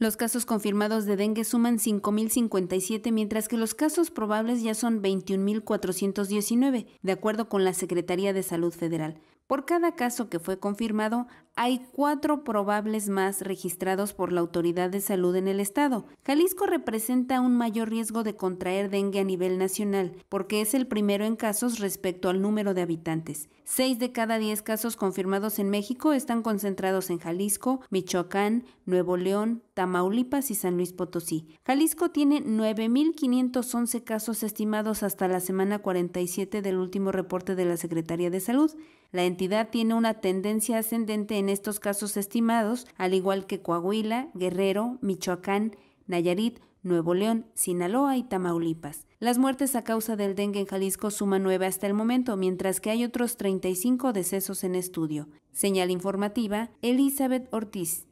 Los casos confirmados de dengue suman 5.057, mientras que los casos probables ya son 21.419, de acuerdo con la Secretaría de Salud Federal. Por cada caso que fue confirmado, hay cuatro probables más registrados por la Autoridad de Salud en el estado. Jalisco representa un mayor riesgo de contraer dengue a nivel nacional, porque es el primero en casos respecto al número de habitantes. Seis de cada diez casos confirmados en México están concentrados en Jalisco, Michoacán, Nuevo León, Tamaulipas y San Luis Potosí. Jalisco tiene 9.511 casos estimados hasta la semana 47 del último reporte de la Secretaría de Salud. La entidad tiene una tendencia ascendente en estos casos estimados, al igual que Coahuila, Guerrero, Michoacán, Nayarit, Nuevo León, Sinaloa y Tamaulipas. Las muertes a causa del dengue en Jalisco suman nueve hasta el momento, mientras que hay otros 35 decesos en estudio. Señal informativa, Elizabeth Ortiz.